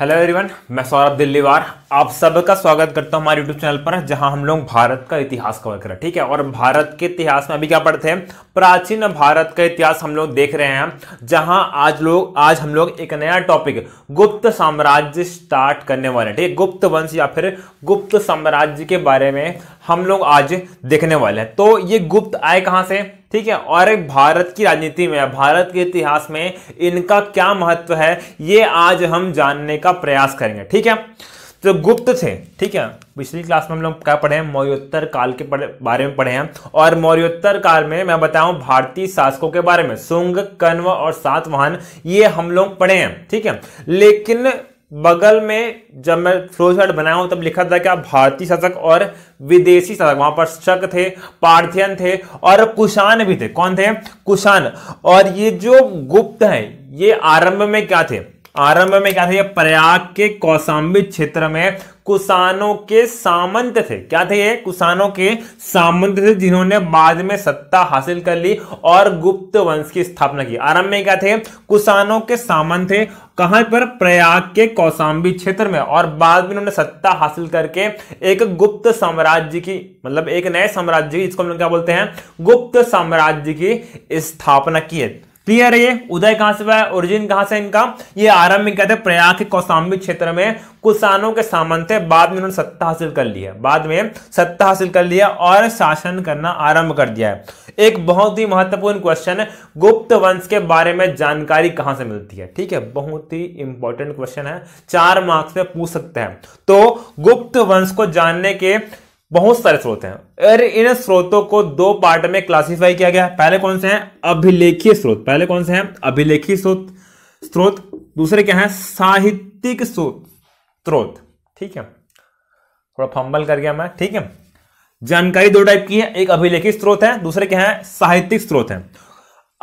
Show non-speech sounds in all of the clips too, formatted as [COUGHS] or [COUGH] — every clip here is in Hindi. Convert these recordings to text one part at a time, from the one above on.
हेलो एवरीवन मैं सौरभ दिल्लीवार आप सबका स्वागत करता हूं हमारे यूट्यूब चैनल पर जहां हम लोग भारत का इतिहास कवर करें ठीक है और भारत के इतिहास में अभी क्या पढ़ते हैं प्राचीन भारत का इतिहास हम लोग देख रहे हैं जहां आज लोग आज हम लोग एक नया टॉपिक गुप्त साम्राज्य स्टार्ट करने वाले ठीक है गुप्त वंश या फिर गुप्त साम्राज्य के बारे में हम लोग आज देखने वाले हैं तो ये गुप्त आए कहाँ से ठीक है और एक भारत की राजनीति में भारत के इतिहास में इनका क्या महत्व है ये आज हम जानने का प्रयास करेंगे ठीक है तो गुप्त थे ठीक है पिछली क्लास में हम लोग क्या पढ़े हैं मौर्योत्तर काल के बारे में पढ़े हैं और मौर्योत्तर काल में मैं बताऊं भारतीय शासकों के बारे में सुंग कन्व और सातवाहन ये हम लोग पढ़े हैं ठीक है लेकिन बगल में जब मैं फ्लो चार्ट बनाया हूं तब लिखा था कि आप भारतीय शासक और विदेशी शासक वहां पर शक थे पार्थियन थे और कुशान भी थे कौन थे कुशान और ये जो गुप्त हैं ये आरंभ में क्या थे आरंभ में क्या थे ये प्रयाग के कौशाम्बी क्षेत्र में कुसानों के सामंत थे क्या थे ये कुसानों के सामंत थे जिन्होंने बाद में सत्ता हासिल कर ली और गुप्त वंश की स्थापना की आरंभ में क्या थे कुसानों के सामंत थे कहां पर प्रयाग के कौसाम्बी क्षेत्र में और बाद में उन्होंने सत्ता हासिल करके एक गुप्त साम्राज्य की मतलब एक नए साम्राज्य की इसको हम लोग क्या बोलते हैं गुप्त साम्राज्य की स्थापना की है क्लियर है ये उदय कहां से हुआ है ओरिजिन कहां से इनका ये आरंभ में कहते प्रयाग के कौशाम्बी क्षेत्र में कुसानों के सामंत है बाद में उन्होंने सत्ता हासिल कर लिया बाद में सत्ता हासिल कर लिया और शासन करना आरंभ कर दिया है एक बहुत ही महत्वपूर्ण क्वेश्चन है गुप्त वंश के बारे में जानकारी कहां से मिलती है ठीक है बहुत ही इंपॉर्टेंट क्वेश्चन है चार मार्क्स में पूछ सकते हैं तो गुप्त वंश को जानने के बहुत सारे स्रोत हैं और इन स्रोतों को दो पार्ट में क्लासिफाई किया गया पहले कौन से हैं अभिलेखीय स्रोत पहले कौन से हैं अभिलेखीय स्रोत स्रोत दूसरे क्या है साहित्यिक स्रोत स्रोत ठीक है थोड़ा फंबल कर गया मैं ठीक है जानकारी दो टाइप की है एक अभिलेखी स्रोत है दूसरे क्या है साहित्यिक स्रोत है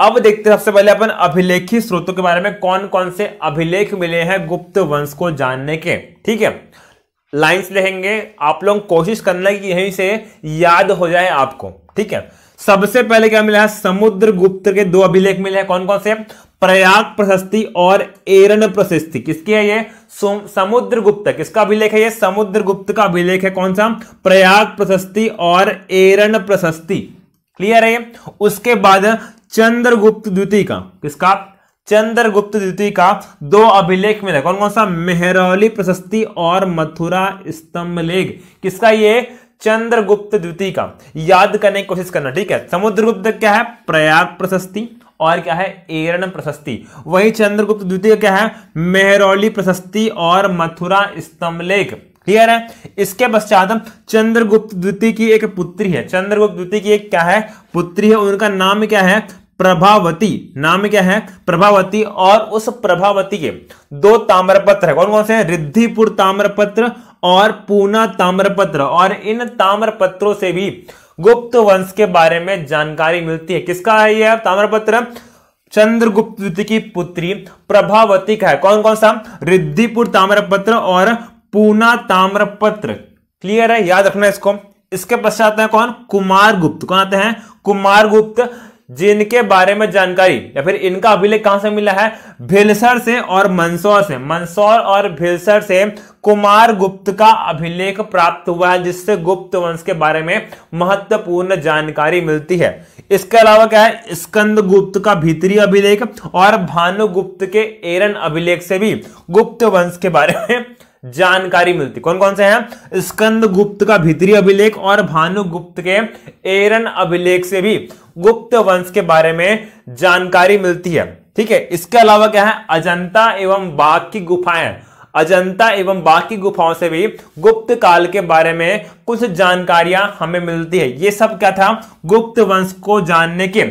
अब देखते हैं सबसे पहले अपन अभिलेखी स्रोतों के बारे में कौन कौन से अभिलेख मिले हैं गुप्त वंश को जानने के ठीक है लाइंस रहेंगे आप लोग कोशिश करना कि यहीं से याद हो जाए आपको ठीक है सबसे पहले क्या मिला है समुद्र गुप्त के दो अभिलेख मिले हैं कौन कौन से प्रयाग प्रशस्ति और एरन प्रशस्ति किसकी है ये समुद्र गुप्त किसका अभिलेख है ये समुद्र गुप्त का अभिलेख है कौन सा प्रयाग प्रशस्ति और एरन प्रशस्ति क्लियर है उसके बाद चंद्रगुप्त द्वितीय का किसका चंद्रगुप्त द्वितीय का दो अभिलेख मिला कौन कौन सा मेहरौली प्रशस्ति और मथुरा स्तंभ लेख किसका ये चंद्रगुप्त द्वितीय का याद करने की कोशिश करना ठीक है समुद्रगुप्त क्या है प्रयाग प्रशस्ति और क्या है एरन प्रशस्ति वही चंद्रगुप्त द्वितीय क्या है मेहरौली प्रशस्ति और मथुरा स्तंभ लेख क्लियर है इसके पश्चात चंद्रगुप्त द्वितीय की एक पुत्री है चंद्रगुप्त द्वितीय की एक क्या है पुत्री है उनका नाम क्या है प्रभावती नाम क्या है प्रभावती और उस प्रभावती के दो ताम्रपत्र कौन कौन से रिद्धिपुर ताम्रपत्र और पूना ताम्रपत्र और इन ताम्रपत्रों से भी गुप्त वंश के बारे में जानकारी मिलती है किसका है यह ताम्रपत्र चंद्रगुप्त की पुत्री प्रभावती का है कौन कौन सा रिद्धिपुर ताम्रपत्र और पूना ताम्रपत्र क्लियर है याद रखना इसको इसके पश्चात है कौन कुमार गुप्त कौन आते हैं कुमार गुप्त जिनके बारे में जानकारी या फिर इनका अभिलेख कहां से मिला है भिलसर से और मंदसौर से मंदसौर और भिलसर से कुमार गुप्त का अभिलेख प्राप्त हुआ है जिससे गुप्त वंश के बारे में महत्वपूर्ण जानकारी मिलती है इसके अलावा क्या है स्कंद गुप्त का भीतरी अभिलेख और भानुगुप्त के एरन अभिलेख से भी गुप्त वंश के बारे में जानकारी मिलती कौन कौन से हैं स्कंद गुप्त का भीतरी अभिलेख और भानुगुप्त के एरन अभिलेख से भी गुप्त वंश के बारे में जानकारी मिलती है ठीक है इसके अलावा क्या है अजंता एवं बाघ की गुफाएं अजंता एवं बाकी गुफाओं से भी गुप्त काल के बारे में कुछ जानकारियां हमें मिलती है ये सब क्या था गुप्त वंश को जानने के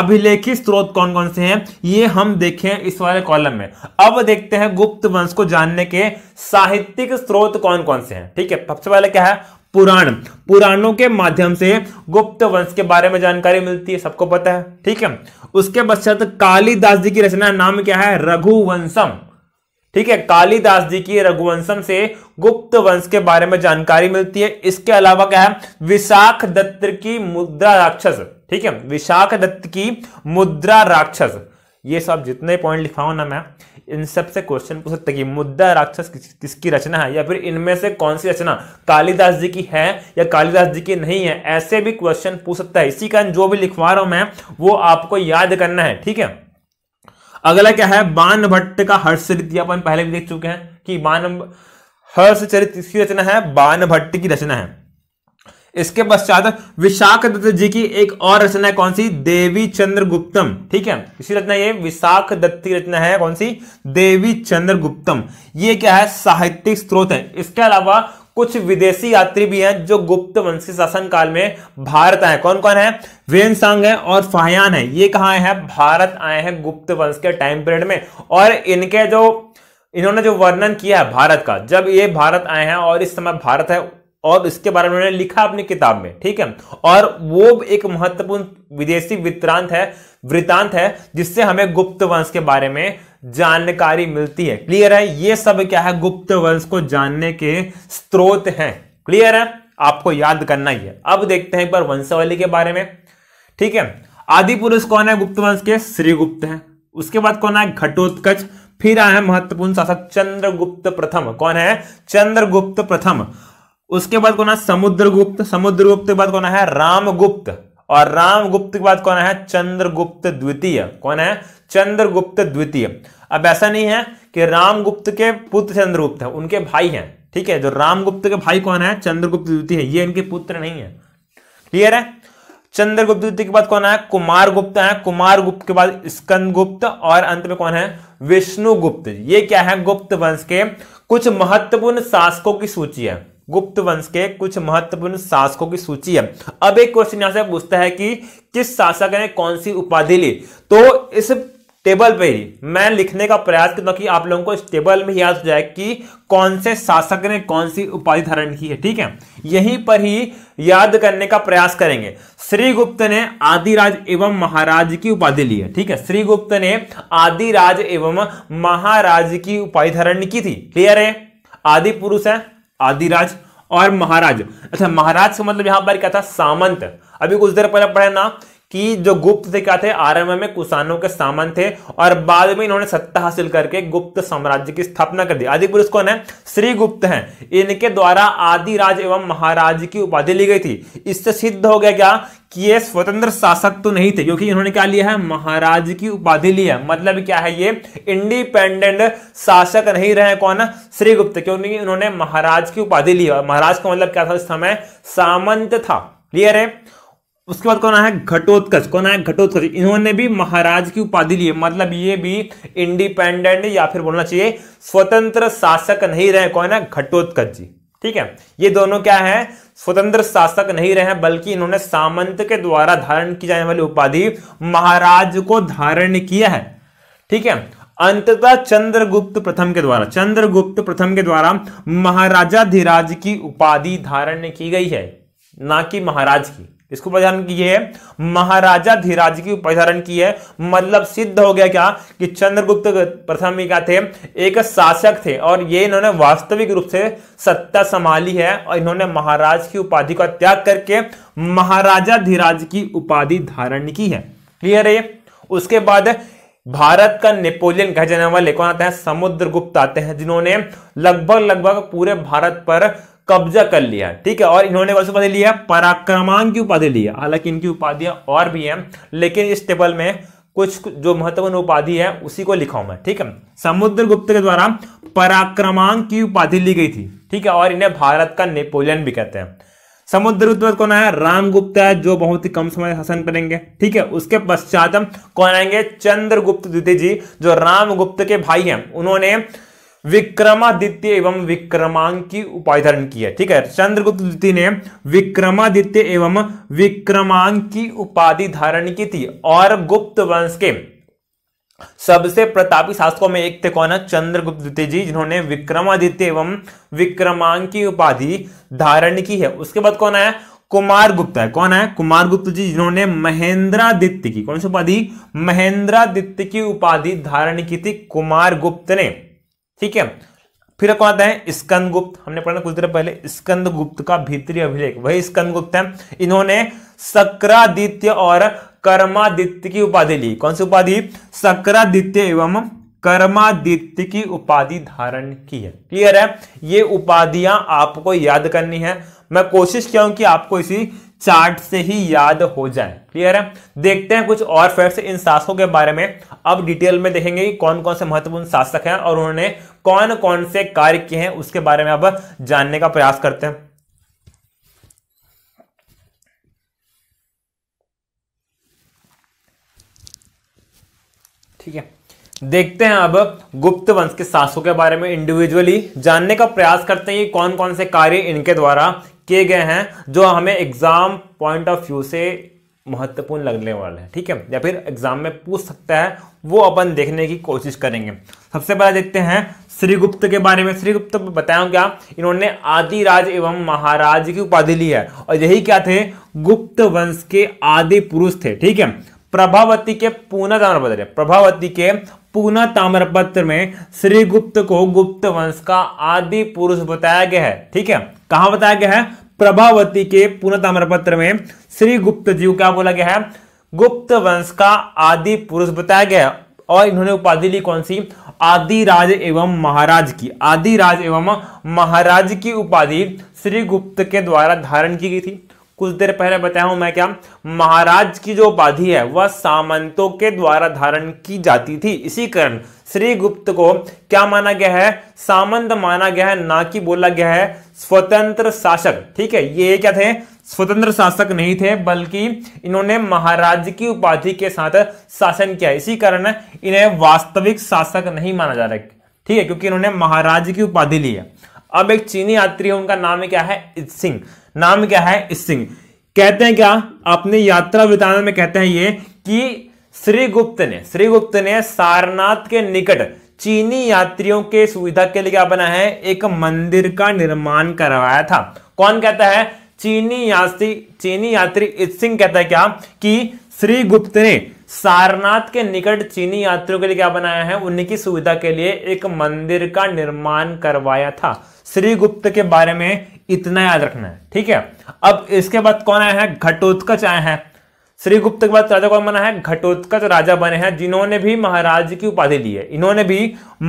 अभिलेखी स्रोत कौन कौन से हैं ये हम देखें इस वाले कॉलम में अब देखते हैं गुप्त वंश को जानने के साहित्यिक स्रोत कौन कौन से हैं ठीक है तो सबसे पहले क्या है पुराण पुराणों के माध्यम से गुप्त वंश के बारे में जानकारी मिलती है सबको पता है ठीक है उसके पश्चात कालीदास जी की रचना नाम क्या है रघुवंशम ठीक है कालिदास जी की रघुवंशम से गुप्त वंश के बारे में जानकारी मिलती है इसके अलावा क्या है विशाख दत्त की मुद्रा राक्षस ठीक है विशाख दत्त की मुद्रा राक्षस ये सब जितने पॉइंट लिखा हूं ना मैं इन सब से क्वेश्चन पूछ सकते कि मुद्दा राक्षस किस, किसकी रचना है या फिर इनमें से कौन सी रचना कालिदास जी की है या कालिदास जी की नहीं है ऐसे भी क्वेश्चन पूछ सकता है इसी कारण जो भी लिखवा रहा हूं मैं वो आपको याद करना है ठीक है अगला क्या है बान भट्ट का हर्षचरित अपन पहले भी देख चुके हैं कि बान चरित इसकी रचना है बान भट्ट की रचना है इसके पश्चात विशाख दत्त जी की एक और रचना है कौन सी देवी चंद्र गुप्तम ठीक है इसी रचना ये विशाख दत्त की रचना है कौन सी देवी चंद्र गुप्तम ये क्या है साहित्यिक स्रोत है इसके अलावा कुछ विदेशी यात्री भी हैं जो गुप्त वंशी शासन काल में भारत आए कौन कौन है वेन सांग है और फायान है ये कहा है भारत आए हैं गुप्त वंश के टाइम पीरियड में और इनके जो इन्होंने जो वर्णन किया है भारत का जब ये भारत आए हैं और इस समय भारत है और इसके बारे में उन्होंने लिखा अपनी किताब में ठीक है और वो एक महत्वपूर्ण विदेशी वित्रांत है वृतांत है जिससे हमें गुप्त वंश के बारे में जानकारी मिलती है क्लियर है ये सब क्या है गुप्त वंश को जानने के स्रोत हैं क्लियर है आपको याद करना ही है अब देखते हैं एक बार वंशावली के बारे में ठीक है आदि पुरुष कौन है गुप्त वंश के श्रीगुप्त है उसके बाद कौन है घटोत्कच फिर आए महत्वपूर्ण शासक चंद्रगुप्त प्रथम कौन है चंद्रगुप्त प्रथम उसके बाद कौन है समुद्रगुप्त समुद्रगुप्त के बाद कौन है रामगुप्त और रामगुप्त के बाद कौन है चंद्रगुप्त द्वितीय कौन है चंद्रगुप्त द्वितीय अब ऐसा नहीं है कि रामगुप्त के पुत्र चंद्रगुप्त है उनके भाई हैं ठीक है जो रामगुप्त के भाई कौन है चंद्रगुप्त द्वितीय है ये इनके पुत्र नहीं है क्लियर है चंद्रगुप्त द्वितीय के बाद कौन है कुमार गुप्त है कुमार गुप्त के बाद स्कंद गुप्त और अंत में कौन है विष्णुगुप्त ये क्या है गुप्त वंश के कुछ महत्वपूर्ण शासकों की सूची है गुप्त वंश के कुछ महत्वपूर्ण शासकों की सूची है अब एक क्वेश्चन यहां से पूछता है कि किस शासक ने कौन सी उपाधि ली तो इस टेबल पे ही मैं लिखने का प्रयास करता हूं कि आप लोगों को इस टेबल में याद हो जाए कि कौन से शासक ने कौन सी उपाधि धारण की है ठीक है यहीं पर ही याद करने का प्रयास करेंगे श्रीगुप्त ने आदिराज एवं महाराज की उपाधि ली है ठीक है श्रीगुप्त ने आदिराज एवं महाराज की उपाधि धारण की थी क्लियर है आदि पुरुष है आदिराज और महाराज अच्छा महाराज का मतलब यहां पर क्या था सामंत अभी कुछ देर पहले पढ़े ना कि जो गुप्त थे क्या थे आरंभ में कुसानों के सामन थे और बाद में इन्होंने सत्ता हासिल करके गुप्त साम्राज्य की स्थापना कर दी आदि पुरुष कौन है श्री गुप्त है इनके द्वारा आदि राज एवं महाराज की उपाधि ली गई थी इससे सिद्ध हो गया क्या कि ये स्वतंत्र शासक तो नहीं थे क्योंकि इन्होंने क्या लिया है महाराज की उपाधि ली है मतलब क्या है ये इंडिपेंडेंट शासक नहीं रहे कौन श्री गुप्त क्योंकि इन्होंने महाराज की उपाधि ली है महाराज का मतलब क्या था उस समय सामंत था क्लियर है उसके बाद कौन है घटोत्कच कौन है घटोत्कच इन्होंने भी महाराज की उपाधि ली मतलब ये भी इंडिपेंडेंट या फिर बोलना चाहिए स्वतंत्र शासक नहीं रहे कौन है घटोत्कच जी ठीक है ये दोनों क्या है स्वतंत्र शासक नहीं रहे बल्कि इन्होंने सामंत के द्वारा धारण की जाने वाली उपाधि महाराज को धारण किया है ठीक है अंततः चंद्रगुप्त प्रथम के द्वारा चंद्रगुप्त प्रथम के द्वारा महाराजाधिराज की उपाधि धारण की गई है ना कि महाराज की इसको उपाधारण की है महाराजा धीराज की उपाधारण की है मतलब सिद्ध हो गया क्या कि चंद्रगुप्त प्रथम क्या थे एक शासक थे और ये इन्होंने वास्तविक रूप से सत्ता संभाली है और इन्होंने महाराज की उपाधि का त्याग करके महाराजा धीराज की उपाधि धारण की है क्लियर है उसके बाद भारत का नेपोलियन कहे जाने वाले कौन आते हैं समुद्र आते हैं जिन्होंने लगभग लगभग पूरे भारत पर कब्जा कर लिया ठीक है और इन्होंने कौन सी उपाधि लिया पराक्रमांक की उपाधि लिया हालांकि इनकी उपाधियां और भी हैं लेकिन इस टेबल में कुछ जो महत्वपूर्ण उपाधि है उसी को लिखा हूं मैं ठीक है गुप्त के द्वारा पराक्रमांक की उपाधि ली गई थी ठीक है और इन्हें भारत का नेपोलियन भी कहते हैं गुप्त कौन आया रामगुप्त है जो बहुत ही कम समय शासन करेंगे ठीक है उसके पश्चात कौन आएंगे चंद्रगुप्त द्वितीय जी जो रामगुप्त के भाई हैं उन्होंने विक्रमादित्य एवं विक्रमांक की उपाधि की है ठीक है चंद्रगुप्त द्वितीय ने विक्रमादित्य एवं विक्रमांक की उपाधि धारण की थी और गुप्त वंश के सबसे प्रतापी शासकों में एक थे कौन है चंद्रगुप्त द्वितीय जी जिन्होंने विक्रमादित्य एवं विक्रमांक की उपाधि धारण की है उसके बाद कौन है कुमार गुप्ता है कौन है कुमार गुप्त जी जिन्होंने महेंद्रादित्य की कौन सी उपाधि महेंद्रादित्य की उपाधि धारण की थी कुमार गुप्त ने ठीक है फिर कौन आता है स्कंद गुप्त हमने पढ़ा कुछ देर पहले स्कंद गुप्त का भीतरी अभिलेख वही स्कंद गुप्त है इन्होंने सक्रादित्य और कर्मादित्य की उपाधि ली कौन सी उपाधि सक्रादित्य एवं कर्मादित्य की उपाधि धारण की है क्लियर है ये उपाधियां आपको याद करनी है मैं कोशिश किया हूं कि आपको इसी चार्ट से ही याद हो जाए क्लियर है देखते हैं कुछ और फैक्ट्स इन शासकों के बारे में अब डिटेल में देखेंगे कि कौन कौन से महत्वपूर्ण शासक हैं और उन्होंने कौन कौन से कार्य किए हैं उसके बारे में अब जानने का प्रयास करते हैं ठीक है देखते हैं अब गुप्त वंश के शासकों के बारे में इंडिविजुअली जानने का प्रयास करते हैं कि कौन कौन से कार्य इनके द्वारा किए गए हैं जो हमें एग्जाम पॉइंट ऑफ व्यू से महत्वपूर्ण लगने वाले हैं ठीक है या फिर एग्जाम में पूछ सकता है वो अपन देखने की कोशिश करेंगे सबसे पहले देखते हैं श्रीगुप्त के बारे में श्रीगुप्त बताया क्या इन्होंने आदि राज एवं महाराज की उपाधि ली है और यही क्या थे गुप्त वंश के आदि पुरुष थे ठीक है प्रभावती के पूर्ण बता प्रभावती के पूना ताम्रपत्र में श्रीगुप्त को गुप्त वंश का आदि पुरुष बताया गया है ठीक है कहा बताया गया है प्रभावती के पूना ताम्रपत्र में श्री गुप्त जी को क्या बोला गया है गुप्त वंश का आदि पुरुष बताया गया है और इन्होंने उपाधि ली कौन सी आदि राज एवं महाराज की आदि राज एवं महाराज की उपाधि श्री गुप्त के द्वारा धारण की गई थी कुछ देर पहले बताया हूं मैं क्या महाराज की जो उपाधि है वह सामंतों के द्वारा धारण की जाती थी इसी कारण श्री गुप्त को क्या माना गया है सामंत माना गया है ना कि बोला गया है स्वतंत्र शासक ठीक है ये क्या थे स्वतंत्र शासक नहीं थे बल्कि इन्होंने महाराज की उपाधि के साथ शासन किया इसी कारण इन्हें वास्तविक शासक नहीं माना जा रहा ठीक है क्योंकि इन्होंने महाराज की उपाधि ली है अब एक चीनी यात्री है उनका नाम क्या है सिंह नाम क्या है सिंह कहते हैं क्या अपनी यात्रा वृतान में कहते हैं ये कि श्री गुप्त ने श्री गुप्त ने सारनाथ के निकट चीनी यात्रियों के सुविधा के लिए क्या बना है एक मंदिर का निर्माण करवाया था कौन कहता है चीनी यात्री चीनी यात्री सिंह कहता है क्या कि श्री गुप्त ने सारनाथ के निकट चीनी यात्रियों के लिए क्या बनाया है उनकी सुविधा के लिए एक मंदिर का निर्माण करवाया था श्री गुप्त के बारे में इतना याद रखना है ठीक है अब इसके बाद कौन आया है घटोत्कच आया है श्री गुप्त के बाद राजा कौन बना है घटोत्कच राजा बने हैं जिन्होंने भी महाराज की उपाधि ली है इन्होंने भी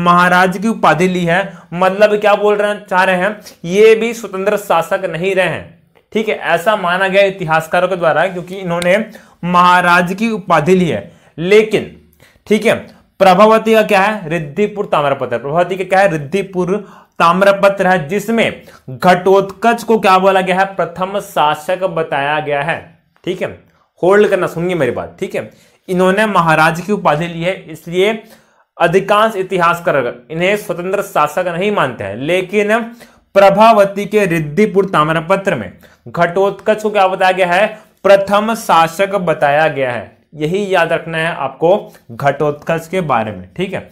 महाराज की उपाधि ली है मतलब क्या बोल रहे हैं चाह रहे हैं ये भी स्वतंत्र शासक नहीं रहे हैं ठीक है ऐसा माना गया इतिहासकारों के द्वारा क्योंकि इन्होंने महाराज की उपाधि ली है लेकिन ठीक है प्रभावती का क्या है रिद्धिपुर ताम्रपत्र प्रभावती का क्या है रिद्धिपुर ताम्रपत्र है जिसमें घटोत्कच को क्या बोला गया है प्रथम शासक बताया गया है ठीक है होल्ड करना सुनिए मेरी बात ठीक है इन्होंने महाराज की उपाधि ली है इसलिए अधिकांश इतिहासकार इन्हें स्वतंत्र शासक नहीं मानते हैं लेकिन प्रभावती के रिद्धिपुर ताम्रपत्र में घटोत्कच को क्या बताया गया है प्रथम शासक बताया गया है यही याद रखना है आपको घटोत्कच के बारे में ठीक है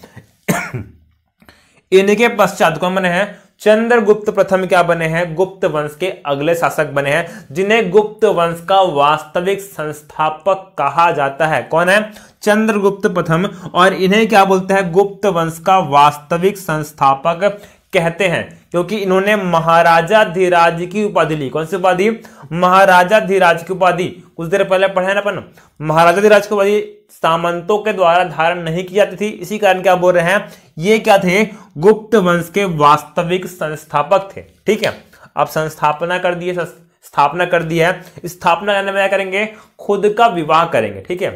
इनके पश्चात कौन बने हैं चंद्रगुप्त प्रथम क्या बने हैं गुप्त वंश के अगले शासक बने हैं जिन्हें गुप्त वंश का वास्तविक संस्थापक कहा जाता है कौन है चंद्रगुप्त प्रथम और इन्हें क्या बोलते हैं गुप्त वंश का वास्तविक संस्थापक कहते हैं क्योंकि इन्होंने महाराजा धीराज की उपाधि ली कौन सी उपाधि महाराजा धीराज की उपाधि कुछ देर पहले पढ़े ना अपन महाराजा धीराज की उपाधि सामंतों के द्वारा धारण नहीं की जाती थी इसी कारण क्या बोल रहे हैं ये क्या थे गुप्त वंश के वास्तविक संस्थापक थे ठीक है अब संस्थापना कर दिए स्थापना कर दी है स्थापना करने में क्या करेंगे खुद का विवाह करेंगे ठीक है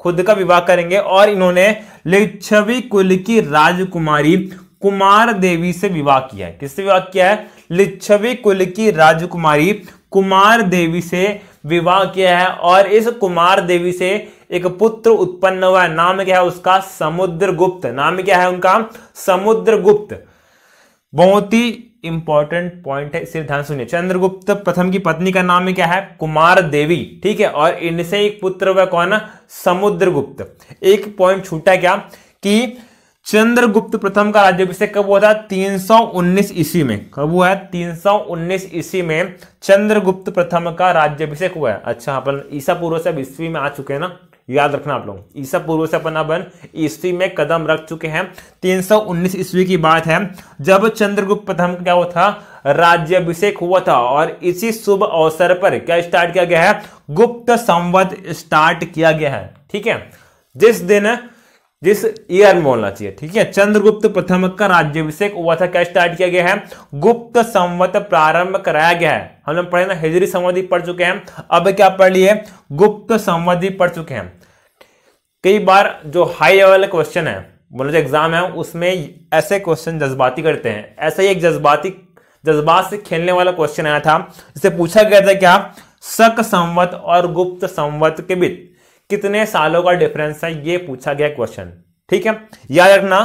खुद का विवाह करेंगे और इन्होंने लिच्छवी कुल की राजकुमारी कुमार देवी से विवाह किया है किससे विवाह किया है लिच्छवी कुल की राजकुमारी कुमार देवी से विवाह किया है और इस कुमार देवी से एक पुत्र उत्पन्न हुआ है नाम क्या है उसका समुद्रगुप्त नाम क्या है उनका समुद्रगुप्त बहुत ही इंपॉर्टेंट पॉइंट है इसे ध्यान सुनिए चंद्रगुप्त प्रथम की पत्नी का नाम क्या है कुमार देवी ठीक है और इनसे एक पुत्र हुआ कौन समुद्रगुप्त एक पॉइंट छूटा क्या कि चंद्रगुप्त प्रथम का राज्याभिषेक कब हुआ था 319 ईस्वी में कब हुआ है 319 ईस्वी में चंद्रगुप्त प्रथम का राज्याभिषेक हुआ है अच्छा अपन ईसा पूर्व से ईस्वी में आ चुके हैं ना याद रखना आप लोग ईसा पूर्व से अपन अपन ईस्वी में कदम रख चुके हैं 319 ईस्वी की बात है जब चंद्रगुप्त प्रथम क्या हुआ था राज्याभिषेक हुआ था और इसी शुभ अवसर पर क्या स्टार्ट किया गया है गुप्त संवत स्टार्ट किया गया है ठीक है जिस दिन जिस ईयर में बोलना चाहिए ठीक है चंद्रगुप्त प्रथम का राज्यभिषेक हुआ था क्या स्टार्ट किया गया है गुप्त संवत प्रारंभ कराया गया है हम लोग पढ़े ना हिजरी संवधि पढ़ चुके हैं अब क्या पढ़ लिए गुप्त संवधि पढ़ चुके हैं कई बार जो हाई लेवल क्वेश्चन है बोलो जो एग्जाम है उसमें ऐसे क्वेश्चन जज्बाती करते हैं ऐसा ही एक जज्बाती जज्बात से खेलने वाला क्वेश्चन आया था जिसे पूछा गया था क्या शक संवत और गुप्त संवत के बीच कितने सालों का डिफरेंस है ये पूछा गया क्वेश्चन ठीक है याद रखना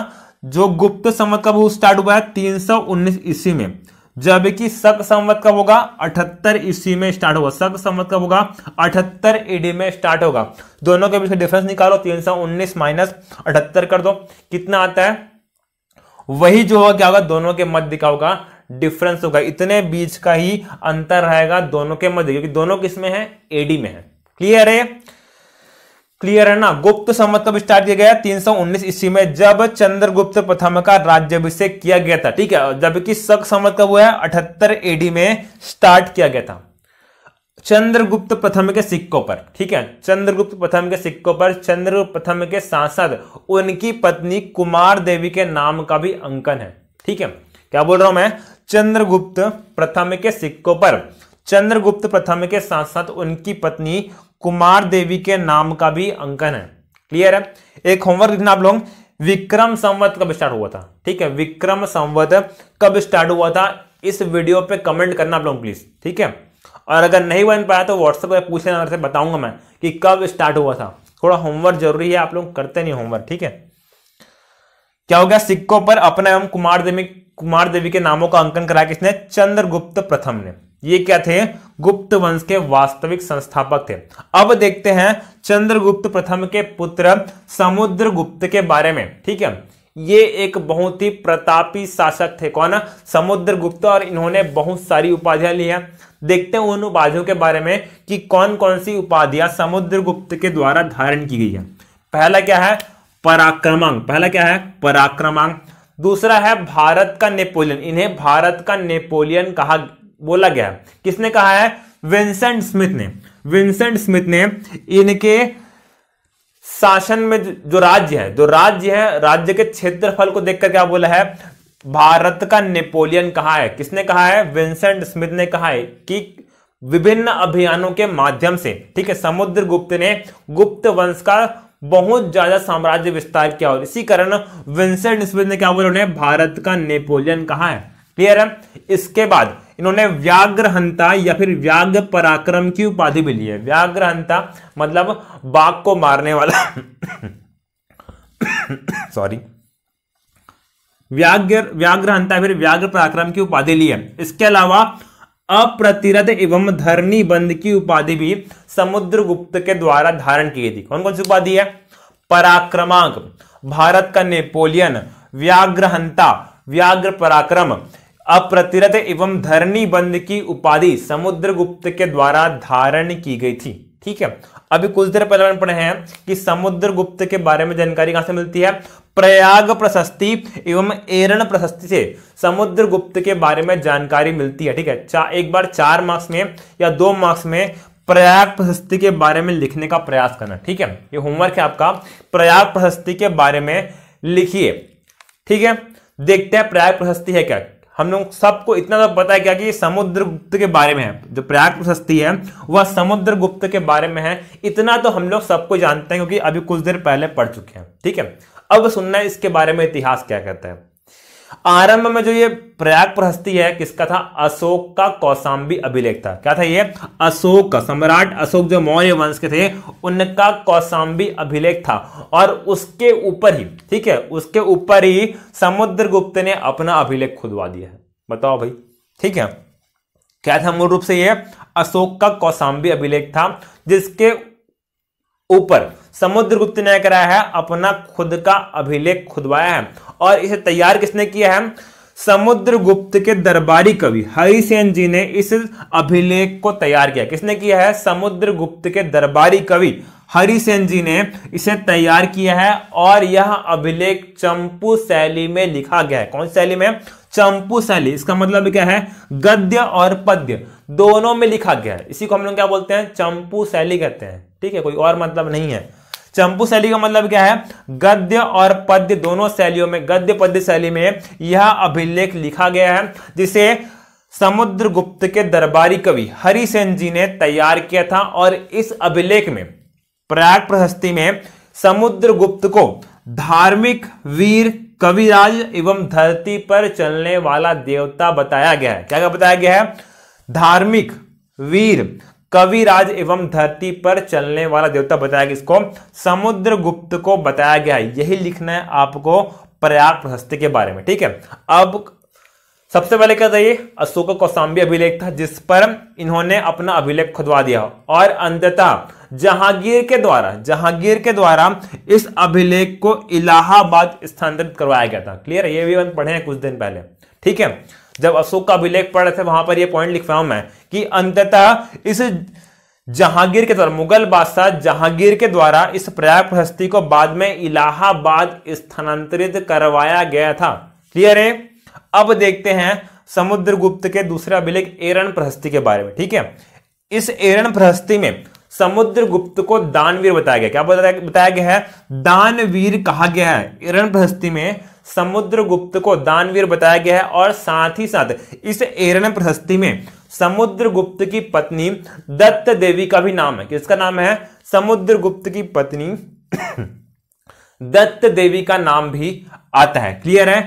जो गुप्त संवत का वो स्टार्ट हुआ है तीन उन्नीस ईस्वी में जबकि सक संवत कब होगा अठहत्तर ईस्वी में स्टार्ट होगा सक संवत कब होगा अठहत्तर ईडी में स्टार्ट होगा दोनों के बीच का डिफरेंस निकालो 319 माइनस अठहत्तर कर दो कितना आता है वही जो होगा क्या होगा दोनों के मध्य का होगा डिफरेंस होगा इतने बीच का ही अंतर रहेगा दोनों के मध्य क्योंकि दोनों किसमें है एडी में है क्लियर है क्लियर है ना गुप्त संवत कब स्टार्ट किया गया 319 ईस्वी में जब चंद्रगुप्त प्रथम का राज्यभिषेक किया गया था ठीक है जबकि शक संवत कब हुआ है अठहत्तर एडी में स्टार्ट किया गया था चंद्रगुप्त प्रथम के सिक्कों पर ठीक है चंद्रगुप्त प्रथम के सिक्कों पर चंद्रगुप्त प्रथम के साथ साथ उनकी पत्नी कुमार देवी के नाम का भी अंकन है ठीक है क्या बोल रहा हूं मैं चंद्रगुप्त प्रथम के सिक्कों पर चंद्रगुप्त प्रथम के साथ साथ उनकी पत्नी कुमार देवी के नाम का भी अंकन है क्लियर है एक होमवर्क लिखना आप लोग विक्रम संवत कब स्टार्ट हुआ था ठीक है विक्रम संवत कब स्टार्ट हुआ था इस वीडियो पे कमेंट करना आप लोग प्लीज ठीक है और अगर नहीं बन पाया तो व्हाट्सएप पर पूछ लेना से बताऊंगा मैं कि कब स्टार्ट हुआ था थोड़ा होमवर्क जरूरी है आप लोग करते नहीं होमवर्क ठीक है क्या हो गया सिक्कों पर अपना एवं कुमार देवी कुमार देवी के नामों का अंकन कराया किसने चंद्रगुप्त प्रथम ने ये क्या थे गुप्त वंश के वास्तविक संस्थापक थे अब देखते हैं चंद्रगुप्त प्रथम के पुत्र समुद्रगुप्त के बारे में ठीक है ये एक बहुत ही प्रतापी शासक थे कौन समुद्रगुप्त और इन्होंने बहुत सारी उपाधियां ली हैं देखते हैं उन उपाधियों के बारे में कि कौन कौन सी उपाधियां समुद्रगुप्त के द्वारा धारण की गई है पहला क्या है पराक्रमांग पहला क्या है पराक्रमांग दूसरा है भारत का नेपोलियन इन्हें भारत का नेपोलियन कहा बोला गया किसने कहा है विंसेंट स्मिथ ने विंसेंट स्मिथ ने इनके शासन में जो राज्य है जो राज्य है राज्य के क्षेत्रफल को देखकर क्या बोला है भारत का नेपोलियन कहा है किसने कहा है विंसेंट स्मिथ ने कहा है कि विभिन्न अभियानों के माध्यम से ठीक है समुद्र गुप्त ने गुप्त वंश का बहुत ज्यादा साम्राज्य विस्तार किया और इसी कारण विंसेंट स्मिथ ने क्या बोला उन्हें भारत का नेपोलियन कहा है क्लियर है इसके बाद इन्होंने व्याग्रहंता या फिर व्याग्र पराक्रम की उपाधि भी ली है व्याग्रहता मतलब बाघ को मारने वाला सॉरी [COUGHS] व्याग्र व्याग्रहंता फिर व्याग्र पराक्रम की उपाधि ली है इसके अलावा अप्रतिरत एवं धरनी बंद की उपाधि भी समुद्रगुप्त के द्वारा धारण की गई थी कौन कौन सी उपाधि है पराक्रमांक भारत का नेपोलियन व्याग्रहता व्याग्र पराक्रम अप्रतिरत एवं धरणी बंद की उपाधि समुद्रगुप्त के द्वारा धारण की गई थी ठीक है अभी कुछ देर पहले पढ़े हैं कि समुद्रगुप्त के बारे में जानकारी कहां से मिलती है प्रयाग प्रशस्ति एवं एरण प्रशस्ति से समुद्रगुप्त के बारे में जानकारी मिलती है ठीक है चा, एक बार चार मार्क्स में या दो मार्क्स में प्रयाग प्रशस्ति के बारे में लिखने का प्रयास करना ठीक है ये होमवर्क है आपका प्रयाग प्रशस्ति के बारे में लिखिए ठीक है देखते हैं प्रयाग प्रशस्ति है क्या हम लोग सबको इतना तो पता है क्या कि समुद्र गुप्त के बारे में है जो प्रयाग प्रशस्ती है वह समुद्र गुप्त के बारे में है इतना तो हम लोग सबको जानते हैं क्योंकि अभी कुछ देर पहले पढ़ चुके हैं ठीक है अब सुनना है इसके बारे में इतिहास क्या कहता है आरंभ में जो ये प्रयाग प्रहस्ति है किसका था अशोक का कौसाम्बी अभिलेख था क्या था ये अशोक का सम्राट अशोक जो मौर्य वंश के थे उनका कौसाम्बी अभिलेख था और उसके ऊपर ही ठीक है उसके ऊपर ही समुद्रगुप्त ने अपना अभिलेख खुदवा दिया है बताओ भाई ठीक है क्या था मूल रूप से ये अशोक का कौसाम्बी अभिलेख था जिसके ऊपर समुद्रगुप्त ने कराया है अपना खुद का अभिलेख खुदवाया है और इसे तैयार किसने किया है समुद्रगुप्त के दरबारी कवि हरिसेन जी ने इस अभिलेख को तैयार किया किसने किया है समुद्रगुप्त के दरबारी कवि हरिसेन जी ने इसे तैयार किया है और यह अभिलेख चंपू शैली में लिखा गया है कौन शैली में चंपू शैली इसका मतलब क्या है गद्य और पद्य दोनों में लिखा गया है इसी को हम लोग क्या बोलते हैं चंपू शैली कहते हैं ठीक है कोई और मतलब नहीं है चंपू शैली का मतलब क्या है गद्य और पद्य दोनों शैलियों में गद्य पद्य शैली में यह अभिलेख लिखा गया है जिसे समुद्रगुप्त के दरबारी कवि हरिसेन जी ने तैयार किया था और इस अभिलेख में प्रयाग प्रशस्ति में समुद्रगुप्त को धार्मिक वीर कविराज एवं धरती पर चलने वाला देवता बताया गया है क्या क्या बताया गया है धार्मिक वीर कविराज एवं धरती पर चलने वाला देवता बताया गया इसको समुद्र गुप्त को बताया गया है यही लिखना है आपको प्रयाग प्रशस्ति के बारे में ठीक है अब सबसे पहले क्या चाहिए अशोक कौसाम्बी अभिलेख था जिस पर इन्होंने अपना अभिलेख खुदवा दिया और अंततः जहांगीर के द्वारा जहांगीर के द्वारा इस अभिलेख को इलाहाबाद स्थानांतरित करवाया गया था क्लियर है ये भी हम पढ़े हैं कुछ दिन पहले ठीक है जब अशोक का अभिलेख पढ़ रहे थे वहां पर यह पॉइंट लिखवा हूं मैं कि अंततः इस जहांगीर के द्वारा मुगल बादशाह जहांगीर के द्वारा इस प्रयाग प्रशस्ति को बाद में इलाहाबाद स्थानांतरित करवाया गया था क्लियर है अब देखते हैं समुद्रगुप्त के दूसरे अभिलेख एरन प्रहस्ति के बारे में ठीक है इस एरन प्रहस्ति में समुद्रगुप्त को दानवीर बताया गया क्या बताया गया है दानवीर कहा गया है एरन प्रहस्ति में समुद्रगुप्त को दानवीर बताया गया है और साथ ही साथ इस एरन प्रशस्ति में समुद्रगुप्त की पत्नी दत्त देवी का भी नाम है किसका नाम है समुद्रगुप्त की पत्नी [COUGHS] दत्त देवी का नाम भी आता है क्लियर है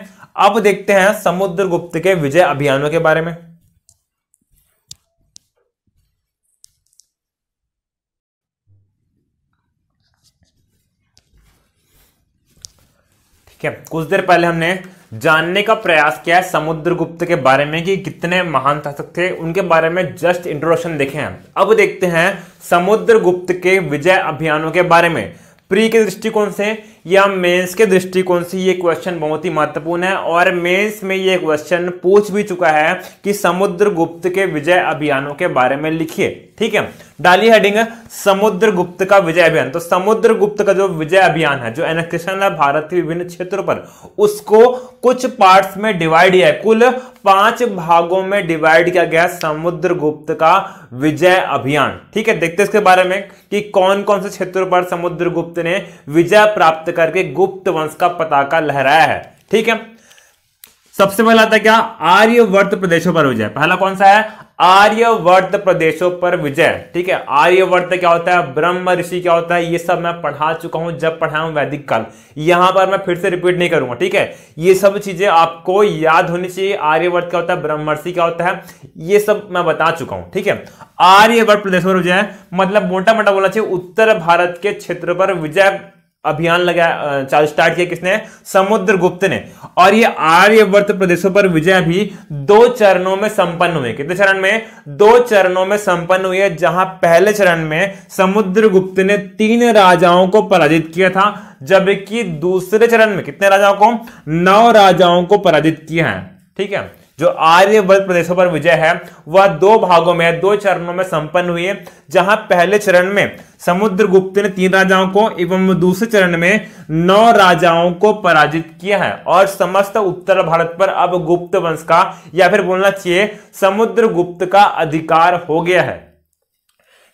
अब देखते हैं समुद्रगुप्त के विजय अभियानों के बारे में ठीक है कुछ देर पहले हमने जानने का प्रयास किया है समुद्रगुप्त के बारे में कि कितने महान शासक थे उनके बारे में जस्ट इंट्रोडक्शन देखे हैं अब देखते हैं समुद्रगुप्त के विजय अभियानों के बारे में प्री के दृष्टिकोण से या मेंस के दृष्टिकोण से ये क्वेश्चन बहुत ही महत्वपूर्ण है और मेंस में ये क्वेश्चन पूछ भी चुका है कि समुद्र गुप्त के विजय अभियानों के बारे में लिखिए ठीक है डाली हेडिंग समुद्र गुप्त का विजय अभियान तो समुद्र गुप्त का जो विजय अभियान है जो एनकेशन है भारत के विभिन्न क्षेत्रों पर उसको कुछ पार्ट्स में डिवाइड किया है कुल पांच भागों में डिवाइड किया गया समुद्र गुप्त का विजय अभियान ठीक है देखते इसके बारे में कि कौन कौन से क्षेत्रों पर समुद्र गुप्त ने विजय प्राप्त करके गुप्त वंश का पताका लहराया है ठीक है सबसे पहला आता क्या आर्यवर्त प्रदेशों पर विजय पहला कौन सा है आर्यवर्त प्रदेशों पर विजय ठीक है आर्यवर्त क्या होता है ब्रह्म ऋषि क्या होता है ये सब मैं पढ़ा चुका हूं जब पढ़ा हूं वैदिक काल यहां पर मैं फिर से रिपीट नहीं करूंगा ठीक है ये सब चीजें आपको याद होनी चाहिए आर्यवर्त क्या होता है ब्रह्म ऋषि क्या होता है ये सब मैं बता चुका हूं ठीक है आर्यवर्त प्रदेशों पर विजय मतलब मोटा मोटा बोलना चाहिए उत्तर भारत के क्षेत्र पर विजय अभियान लगाया चालू स्टार्ट किया किसने समुद्र गुप्त ने और ये आर्यवर्त प्रदेशों पर विजय भी दो चरणों में संपन्न हुए कितने चरण में दो चरणों में संपन्न हुए जहां पहले चरण में समुद्र गुप्त ने तीन राजाओं को पराजित किया था जबकि दूसरे चरण में कितने राजाओं को नौ राजाओं को पराजित किया है ठीक है जो आर्यवर्त प्रदेशों पर विजय है वह दो भागों में दो चरणों में संपन्न हुई है जहां पहले चरण में समुद्रगुप्त ने तीन राजाओं को एवं दूसरे चरण में नौ राजाओं को पराजित किया है और समस्त उत्तर भारत पर अब गुप्त वंश का या फिर बोलना चाहिए समुद्रगुप्त का अधिकार हो गया है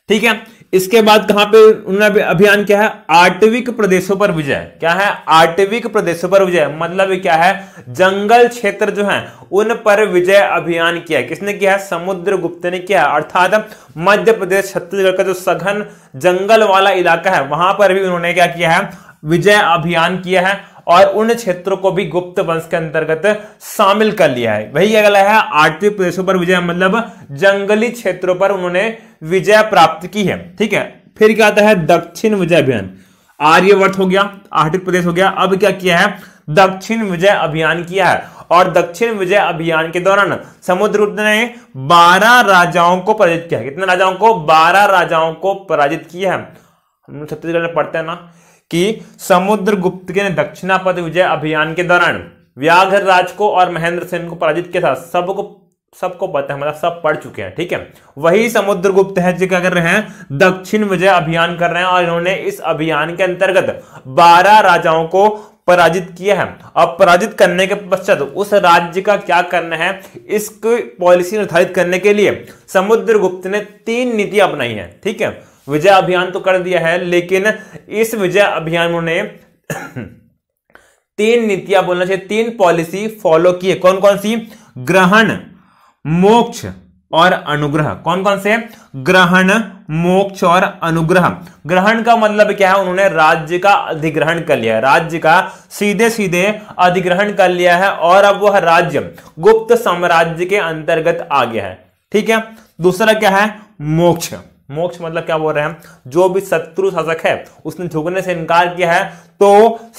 ठीक है इसके बाद कहां पे उन्होंने अभियान क्या है आर्टविक प्रदेशों पर विजय क्या है आर्टविक प्रदेशों पर विजय मतलब क्या है जंगल क्षेत्र जो है उन पर विजय अभियान किया किसने किया है समुद्र गुप्त ने किया अर्थात मध्य प्रदेश छत्तीसगढ़ का जो सघन जंगल वाला इलाका है वहां पर भी उन्होंने क्या किया है विजय अभियान किया है और उन क्षेत्रों को भी गुप्त वंश के अंतर्गत शामिल कर लिया है वही अगला है आर्थिक प्रदेशों पर विजय मतलब जंगली क्षेत्रों पर उन्होंने विजय प्राप्त की है ठीक है फिर क्या आता है दक्षिण विजय अभियान आर्यवर्त हो गया आर्थिक प्रदेश हो गया अब क्या किया है दक्षिण विजय अभियान किया है और दक्षिण विजय अभियान के दौरान समुद्र ने 12 राजाओं को पराजित किया कितने राजाओं को 12 राजाओं को पराजित किया है हम छत्तीसगढ़ में पढ़ते हैं ना कि गुप्त ने दक्षिणापद विजय अभियान के दौरान व्याघ्र राज को और महेंद्र सेन को पराजित किया था सबको सबको पता है मतलब सब पढ़ चुके हैं ठीक है वही समुद्रगुप्त है जो क्या कर रहे हैं दक्षिण विजय अभियान कर रहे हैं और इन्होंने इस अभियान के अंतर्गत 12 राजाओं को पराजित किया है अब पराजित करने के पश्चात उस राज्य का क्या करना है इसकी पॉलिसी निर्धारित करने के लिए समुद्रगुप्त ने तीन नीति अपनाई है ठीक है विजय अभियान तो कर दिया है लेकिन इस विजय अभियान ने तीन नीतियां बोलना चाहिए तीन पॉलिसी फॉलो की है कौन कौन सी ग्रहण मोक्ष और अनुग्रह कौन कौन से ग्रहण मोक्ष और अनुग्रह ग्रहण का मतलब क्या है उन्होंने राज्य का अधिग्रहण कर लिया है राज्य का सीधे सीधे अधिग्रहण कर लिया है और अब वह राज्य गुप्त साम्राज्य के अंतर्गत आ गया है ठीक है दूसरा क्या है मोक्ष मोक्ष मतलब क्या बोल रहे हैं जो भी शत्रु शासक है उसने झुकने से इनकार किया है तो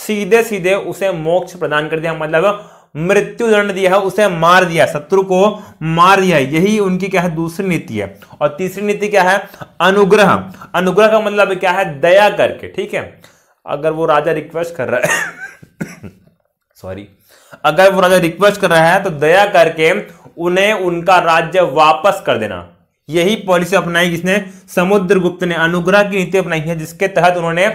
सीधे सीधे उसे मोक्ष प्रदान कर दिया मतलब मृत्यु दंड दिया है उसे मार दिया शत्रु को मार दिया यही उनकी क्या है दूसरी नीति है और तीसरी नीति क्या है अनुग्रह अनुग्रह का मतलब क्या है दया करके ठीक है अगर वो राजा रिक्वेस्ट कर रहा है सॉरी [COUGHS] अगर वो राजा रिक्वेस्ट कर रहा है तो दया करके उन्हें उनका राज्य वापस कर देना यही पॉलिसी अपनाई किसने समुद्रगुप्त ने अनुग्रह की नीति अपनाई है जिसके तहत उन्होंने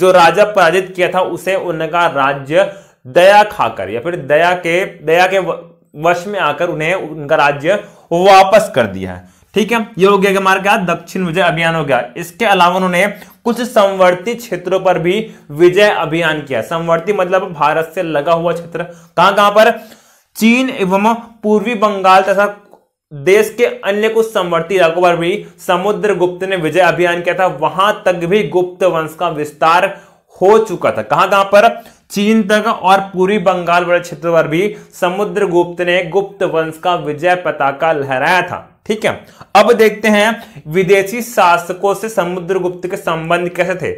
जो राजा पराजित किया था उसे उनका राज्य दया खाकर या फिर दया के दया के वश में आकर उन्हें उनका राज्य वापस कर दिया है ठीक है ये हो गया हमारा क्या दक्षिण विजय अभियान हो गया इसके अलावा उन्होंने कुछ संवर्ती क्षेत्रों पर भी विजय अभियान किया संवर्ती मतलब भारत से लगा हुआ क्षेत्र कहां कहां पर चीन एवं पूर्वी बंगाल तथा देश के अन्य कुछ संवर्ती इलाकों पर भी समुद्र गुप्त ने विजय अभियान किया था वहां तक भी गुप्त वंश का विस्तार हो चुका था कहां कहां पर चीन तक और पूरी बंगाल वाले क्षेत्र पर भी समुद्रगुप्त ने गुप्त वंश का विजय पताका लहराया था ठीक है अब देखते हैं विदेशी शासकों से समुद्रगुप्त के संबंध कैसे थे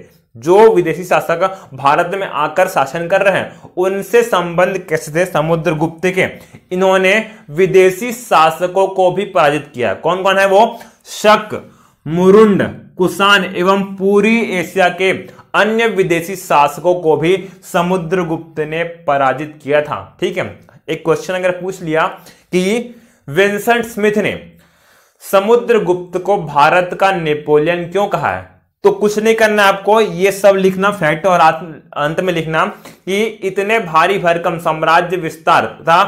जो विदेशी शासक भारत में आकर शासन कर रहे हैं उनसे संबंध कैसे थे समुद्रगुप्त के इन्होंने विदेशी शासकों को भी पराजित किया कौन कौन है वो शक मुरुंड कुसान एवं पूरी एशिया के अन्य विदेशी शासकों को भी समुद्रगुप्त ने पराजित किया था ठीक है एक क्वेश्चन अगर पूछ लिया कि विंसेंट स्मिथ ने समुद्रगुप्त को भारत का नेपोलियन क्यों कहा है तो कुछ नहीं करना आपको ये सब लिखना फैक्ट और अंत में लिखना कि इतने भारी भरकम साम्राज्य विस्तार था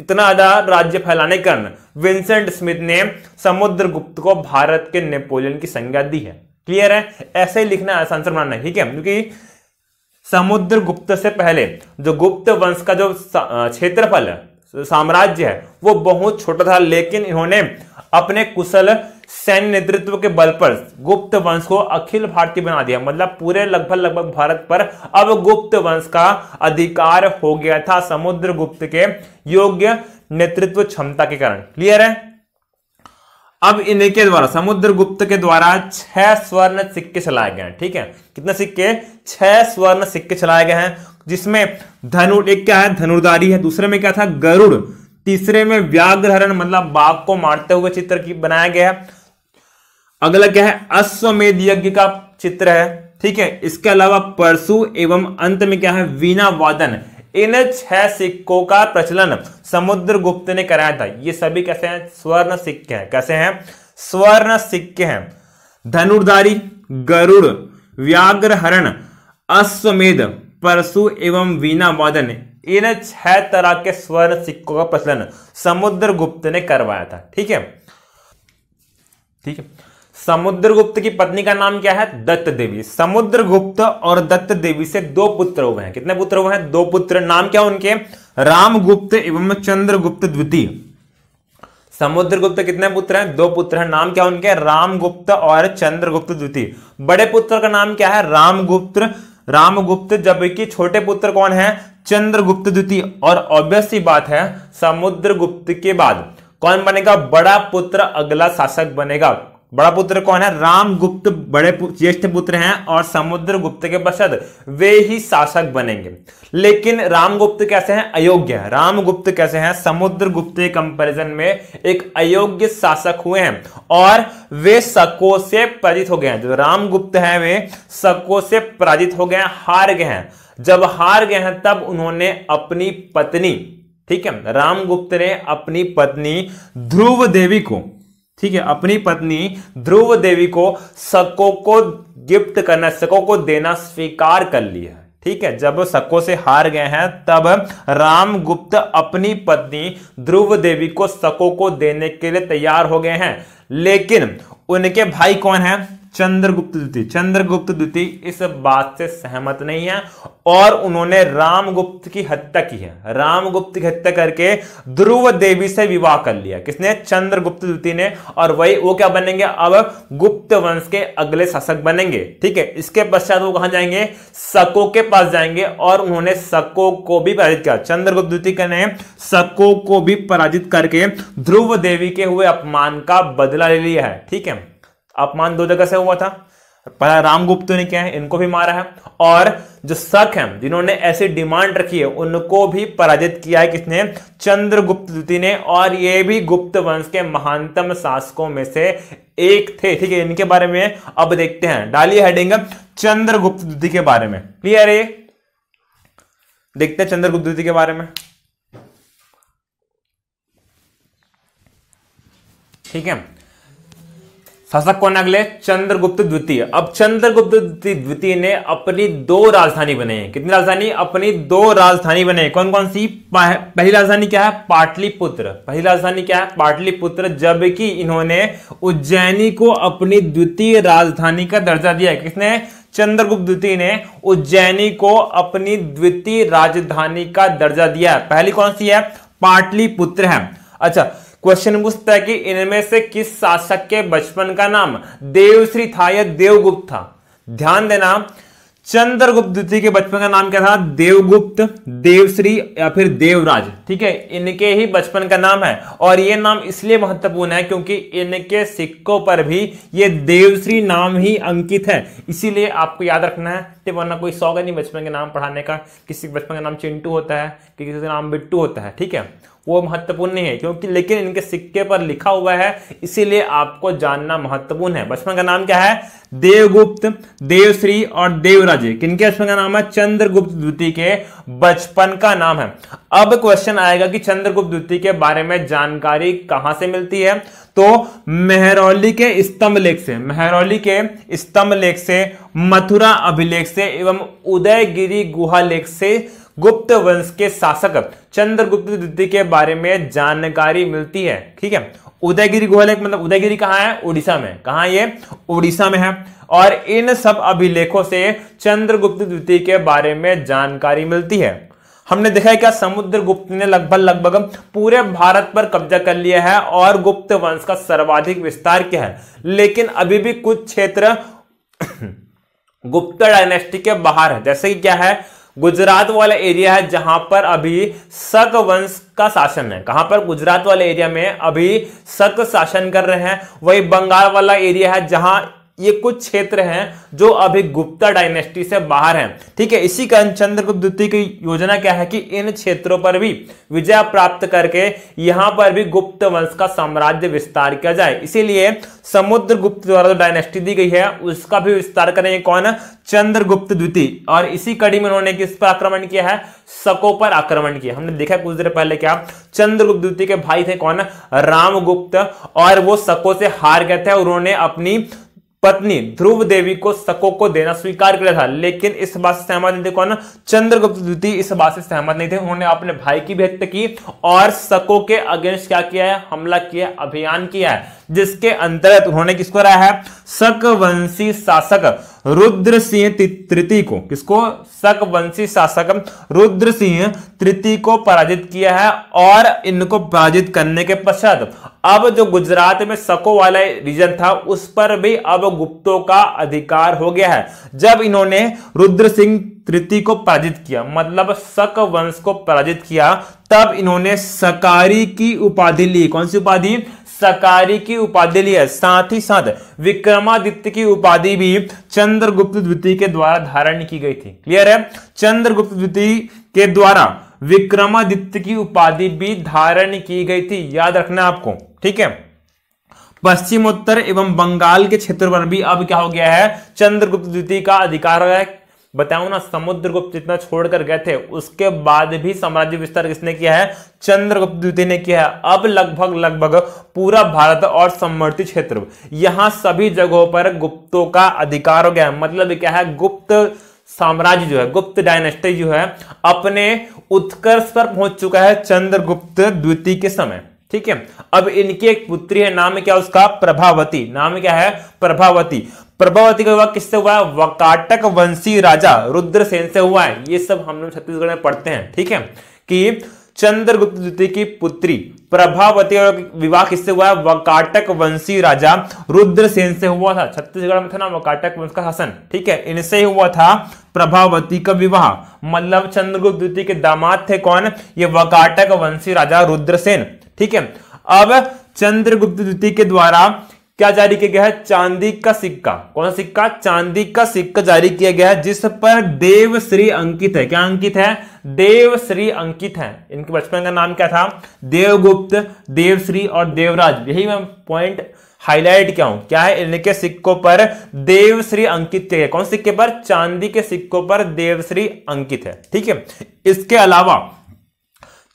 इतना ज्यादा राज्य फैलाने कारण विंसेंट स्मिथ ने समुद्र गुप्त को भारत के नेपोलियन की संज्ञा दी है क्लियर है ऐसे ही लिखना आंसर बनाना ठीक है क्योंकि समुद्र गुप्त से पहले जो गुप्त वंश का जो क्षेत्रफल साम्राज्य है वो बहुत छोटा था लेकिन इन्होंने अपने कुशल सैन्य नेतृत्व के बल पर गुप्त वंश को अखिल भारतीय बना दिया मतलब पूरे लगभग लगभग भारत पर अब गुप्त वंश का अधिकार हो गया था समुद्र गुप्त के योग्य नेतृत्व क्षमता के कारण क्लियर है अब इनके के द्वारा गुप्त के द्वारा छह स्वर्ण सिक्के चलाए गए हैं ठीक है कितने सिक्के छह स्वर्ण सिक्के चलाए गए हैं जिसमें धनु एक क्या है धनुर्धारी है दूसरे में क्या था गरुड़ तीसरे में व्याघ्रहरण मतलब बाघ को मारते हुए चित्र की बनाया गया है अगला क्या है अश्वमेध यज्ञ का चित्र है ठीक है इसके अलावा परसु एवं अंत में क्या है वीणा वादन इन छह सिक्कों का प्रचलन समुद्र गुप्त ने कराया था ये सभी कैसे हैं स्वर्ण सिक्के हैं कैसे हैं स्वर्ण सिक्के हैं धनुर्धारी गरुड़ व्याघ्र हरण अश्वमेध परसु एवं वीणा वादन इन छह तरह के स्वर्ण सिक्कों का प्रचलन समुद्र गुप्त ने करवाया था ठीक है ठीक है समुद्रगुप्त की पत्नी का नाम क्या है दत्त देवी समुद्रगुप्त और दत्त देवी से दो पुत्र हुए हैं कितने पुत्र हुए हैं दो पुत्र नाम क्या उनके रामगुप्त एवं चंद्रगुप्त द्वितीय समुद्रगुप्त कितने पुत्र हैं दो पुत्र हैं नाम क्या उनके रामगुप्त और चंद्रगुप्त द्वितीय बड़े पुत्र का नाम क्या है रामगुप्त रामगुप्त जबकि छोटे पुत्र कौन है चंद्रगुप्त द्वितीय और ही बात है समुद्रगुप्त के बाद कौन बनेगा बड़ा पुत्र अगला शासक बनेगा बड़ा पुत्र कौन है रामगुप्त बड़े ज्येष्ठ पुत्र हैं और समुद्र गुप्त के पश्चात वे ही शासक बनेंगे लेकिन रामगुप्त कैसे हैं अयोग्य है रामगुप्त कैसे हैं समुद्र गुप्त के कंपेरिजन में एक अयोग्य शासक हुए हैं और वे शको से पराजित हो गए हैं जो रामगुप्त हैं वे सको से पराजित हो गए हैं हार गए हैं जब हार गए हैं तब उन्होंने अपनी पत्नी ठीक है रामगुप्त ने अपनी पत्नी ध्रुव देवी को ठीक है अपनी पत्नी ध्रुव देवी को सको को गिफ्ट करना सको को देना स्वीकार कर लिया ठीक है जब सको से हार गए हैं तब रामगुप्त अपनी पत्नी ध्रुव देवी को सको को देने के लिए तैयार हो गए हैं लेकिन उनके भाई कौन है चंद्रगुप्त द्वितीय चंद्रगुप्त द्वितीय इस बात से सहमत नहीं है और उन्होंने रामगुप्त की हत्या की है रामगुप्त की हत्या करके ध्रुव देवी से विवाह कर लिया किसने चंद्रगुप्त द्वितीय ने और वही वो क्या बनेंगे अब गुप्त वंश के अगले शासक बनेंगे ठीक है इसके पश्चात वो कहा जाएंगे सको के पास जाएंगे और उन्होंने सको को भी पराजित किया चंद्रगुप्त द्वितीय ने सको को भी पराजित करके ध्रुव देवी के हुए अपमान का बदला ले लिया है ठीक है अपमान दो जगह से हुआ था पहला रामगुप्त ने किया है इनको भी मारा है और जो शक हैं जिन्होंने ऐसी डिमांड रखी है उनको भी पराजित किया है किसने चंद्रगुप्त द्वितीय ने और ये भी गुप्त वंश के महानतम शासकों में से एक थे ठीक है इनके बारे में अब देखते हैं डालिए हेडिंग चंद्रगुप्त द्वितीय के बारे में क्लियर है देखते हैं चंद्रगुप्त द्वितीय के बारे में ठीक है शासक कौन अगले चंद्रगुप्त द्वितीय अब चंद्रगुप्त द्वितीय ने अपनी दो राजधानी बनाई कितनी राजधानी अपनी दो राजधानी बनाई कौन कौन सी पहली राजधानी क्या है पाटलिपुत्र पहली राजधानी क्या है पाटलिपुत्र जबकि इन्होंने उज्जैनी को अपनी द्वितीय राजधानी का दर्जा दिया किसने चंद्रगुप्त द्वितीय ने उज्जैनी को अपनी द्वितीय राजधानी का दर्जा दिया पहली कौन सी है पाटलिपुत्र है अच्छा क्वेश्चन पूछता है कि इनमें से किस शासक के बचपन का नाम देवश्री था या देवगुप्त था ध्यान देना चंद्रगुप्त द्वितीय के बचपन का नाम क्या था देवगुप्त देवश्री या फिर देवराज ठीक है इनके ही बचपन का नाम है और ये नाम इसलिए महत्वपूर्ण है क्योंकि इनके सिक्कों पर भी ये देवश्री नाम ही अंकित है इसीलिए आपको याद रखना है ठीक वरना कोई सौगा नहीं बचपन के नाम पढ़ाने का किसी के बचपन का नाम चिंटू होता है किसी का नाम बिट्टू होता है ठीक है वो महत्वपूर्ण नहीं है क्योंकि लेकिन इनके सिक्के पर लिखा हुआ है इसीलिए आपको जानना महत्वपूर्ण है बचपन का नाम क्या है देवगुप्त देवश्री और देवराजे किनके बचपन का नाम है चंद्रगुप्त द्वितीय के बचपन का नाम है अब क्वेश्चन आएगा कि चंद्रगुप्त द्वितीय के बारे में जानकारी कहां से मिलती है तो मेहरौली के स्तंभ लेख से मेहरौली के स्तंभ लेख से मथुरा अभिलेख से एवं उदयगिरी गुहा लेख से गुप्त वंश के शासक चंद्रगुप्त द्वितीय के बारे में जानकारी मिलती है ठीक है उदयगिरी गोहलेख मतलब उदयगिरी कहा है उड़ीसा में कहा ये उड़ीसा में है और इन सब अभिलेखों से चंद्रगुप्त द्वितीय के बारे में जानकारी मिलती है हमने देखा है क्या समुद्रगुप्त ने लगभग लगभग पूरे भारत पर कब्जा कर लिया है और गुप्त वंश का सर्वाधिक विस्तार किया है लेकिन अभी भी कुछ क्षेत्र [COUGHS] गुप्त डायनेस्टी के बाहर है जैसे कि क्या है गुजरात वाला एरिया है जहां पर अभी सक वंश का शासन है कहां पर गुजरात वाले एरिया में अभी सक शासन कर रहे हैं वही बंगाल वाला एरिया है जहां ये कुछ क्षेत्र हैं जो अभी गुप्ता डायनेस्टी से बाहर हैं ठीक है इसी कारण चंद्रगुप्त द्वितीय की योजना क्या है कि इन क्षेत्रों पर भी विजय प्राप्त करके यहां पर भी गुप्त वंश का साम्राज्य विस्तार किया जाए इसीलिए समुद्र गुप्त द्वारा जो डायनेस्टी दी गई है उसका भी विस्तार करेंगे कौन चंद्रगुप्त द्वितीय और इसी कड़ी में उन्होंने किस पर आक्रमण किया है सको पर आक्रमण किया हमने देखा कुछ देर पहले क्या चंद्रगुप्त द्वितीय के भाई थे कौन रामगुप्त और वो सको से हार गए थे उन्होंने अपनी पत्नी ध्रुव देवी को सको को देना स्वीकार किया था लेकिन इस बात से सहमत नहीं थे कौन चंद्रगुप्त द्वितीय इस बात से सहमत नहीं थे उन्होंने अपने भाई की भी की और सको के अगेंस्ट क्या किया है हमला किया अभियान किया है जिसके अंतर्गत उन्होंने किसको रहा है सकवंशी शासक रुद्र सिंह तृतीय को किसको सकवंशी शासक रुद्र सिंह तृतीय को पराजित किया है और इनको पराजित करने के पश्चात अब जो गुजरात में सको वाला रीजन था उस पर भी अब गुप्तों का अधिकार हो गया है जब इन्होंने रुद्र सिंह तृतीय को पराजित किया मतलब सक वंश को पराजित किया तब इन्होंने सकारी की उपाधि ली कौन सी उपाधि सकारी की उपाधि ली है साथ ही साथ विक्रमादित्य की उपाधि भी चंद्रगुप्त द्वितीय के द्वारा धारण की गई थी क्लियर है चंद्रगुप्त द्वितीय के द्वारा विक्रमादित्य की उपाधि भी धारण की गई थी याद रखना आपको ठीक है पश्चिमोत्तर एवं बंगाल के क्षेत्र पर भी अब क्या हो गया है चंद्रगुप्त द्वितीय का अधिकार हो गया है बताओ ना समुद्रगुप्त जितना छोड़कर गए थे उसके बाद भी साम्राज्य विस्तार किसने किया है चंद्रगुप्त द्वितीय ने किया है अब लगभग लगभग पूरा भारत और समवर्ती क्षेत्र यहां सभी जगहों पर गुप्तों का अधिकार हो गया है मतलब क्या है गुप्त साम्राज्य जो है गुप्त डायनेस्टी जो है अपने उत्कर्ष पर पहुंच चुका है चंद्रगुप्त द्वितीय के समय ठीक है अब इनकी एक पुत्री है नाम क्या उसका प्रभावती नाम क्या है प्रभावती प्रभावती का विवाह किससे हुआ है वकाटक वंशी राजा रुद्रसेन से हुआ है ये सब हम लोग छत्तीसगढ़ में पढ़ते हैं ठीक है कि चंद्रगुप्त द्वितीय की पुत्री प्रभावती का विवाह किससे हुआ है वकाटक वंशी राजा रुद्रसेन से हुआ था छत्तीसगढ़ में था ना वकाटक वंश का हसन ठीक है इनसे ही हुआ था प्रभावती का विवाह मतलब चंद्रगुप्त द्वितीय के दामाद थे कौन ये वकाटक वंशी राजा रुद्रसेन ठीक है अब चंद्रगुप्त द्वितीय के द्वारा क्या जारी किया गया है चांदी का सिक्का कौन सा सिक्का चांदी का सिक्का जारी किया गया है जिस पर देवश्री अंकित है क्या अंकित है देवश्री अंकित है इनके बचपन का नाम क्या था देवगुप्त देवश्री और देवराज यही मैं पॉइंट हाईलाइट क्या हूं क्या है इनके सिक्कों पर देवश्री अंकित है कौन सिक्के पर चांदी के सिक्कों पर देवश्री अंकित है ठीक है इसके अलावा